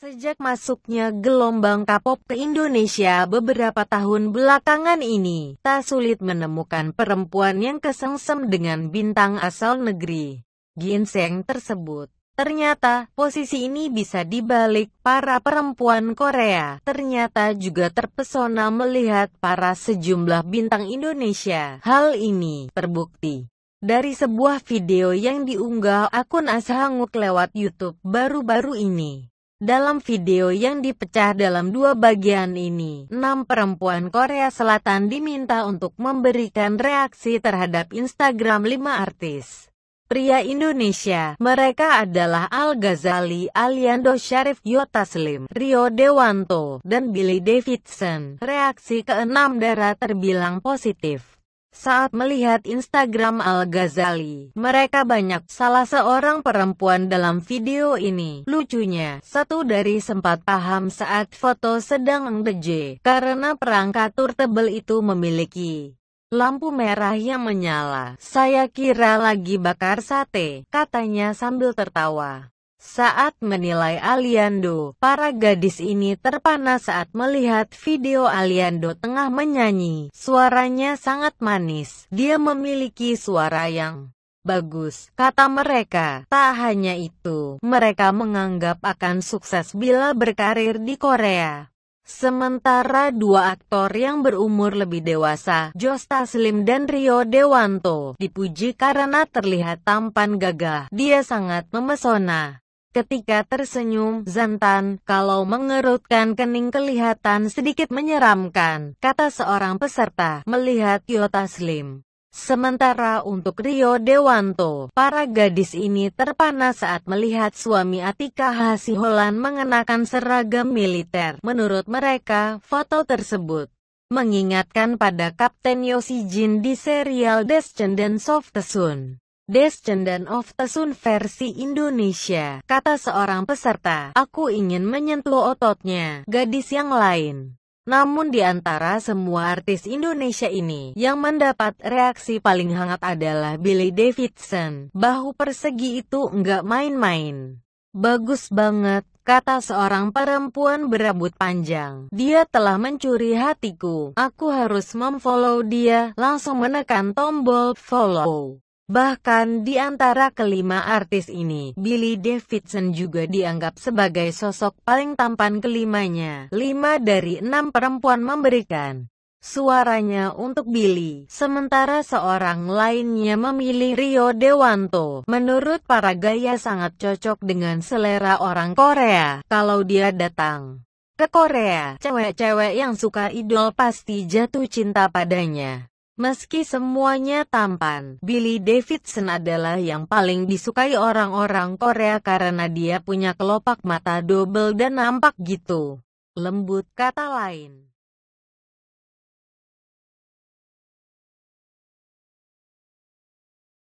Sejak masuknya gelombang K-pop ke Indonesia beberapa tahun belakangan ini, tak sulit menemukan perempuan yang kesengsem dengan bintang asal negeri. Ginseng tersebut. Ternyata, posisi ini bisa dibalik para perempuan Korea. Ternyata juga terpesona melihat para sejumlah bintang Indonesia. Hal ini terbukti dari sebuah video yang diunggah akun Ashanguk lewat YouTube baru-baru ini. Dalam video yang dipecah dalam dua bagian ini, enam perempuan Korea Selatan diminta untuk memberikan reaksi terhadap Instagram lima artis. Pria Indonesia, mereka adalah Al Ghazali, Aliando Syarif Yotaslim, Rio Dewanto, dan Billy Davidson. Reaksi keenam darah terbilang positif. Saat melihat Instagram Al-Ghazali, mereka banyak salah seorang perempuan dalam video ini. Lucunya, satu dari sempat paham saat foto sedang ngeje, karena perangkat tebel itu memiliki lampu merah yang menyala. Saya kira lagi bakar sate, katanya sambil tertawa. Saat menilai Aliando, para gadis ini terpana saat melihat video Aliando tengah menyanyi. Suaranya sangat manis. Dia memiliki suara yang bagus, kata mereka. Tak hanya itu, mereka menganggap akan sukses bila berkarir di Korea. Sementara dua aktor yang berumur lebih dewasa, Jos Taslim dan Rio Dewanto, dipuji karena terlihat tampan gagah. Dia sangat memesona. Ketika tersenyum, Zantan, kalau mengerutkan kening kelihatan sedikit menyeramkan, kata seorang peserta, melihat Yota Slim. Sementara untuk Rio Dewanto, para gadis ini terpana saat melihat suami Atika Hasiholan mengenakan seragam militer. Menurut mereka, foto tersebut mengingatkan pada Kapten Yoshijin di serial Descendants of the Sun. Descendant of the Sun versi Indonesia, kata seorang peserta. Aku ingin menyentuh ototnya, gadis yang lain. Namun di antara semua artis Indonesia ini, yang mendapat reaksi paling hangat adalah Billy Davidson. Bahu persegi itu enggak main-main. Bagus banget, kata seorang perempuan berambut panjang. Dia telah mencuri hatiku. Aku harus memfollow dia, langsung menekan tombol follow. Bahkan di antara kelima artis ini, Billy Davidson juga dianggap sebagai sosok paling tampan kelimanya. Lima dari enam perempuan memberikan suaranya untuk Billy, sementara seorang lainnya memilih Rio Dewanto. Menurut para gaya sangat cocok dengan selera orang Korea kalau dia datang. Ke Korea, cewek-cewek yang suka idol pasti jatuh cinta padanya. Meski semuanya tampan, Billy Davidson adalah yang paling disukai orang-orang Korea karena dia punya kelopak mata double dan nampak gitu. Lembut kata lain.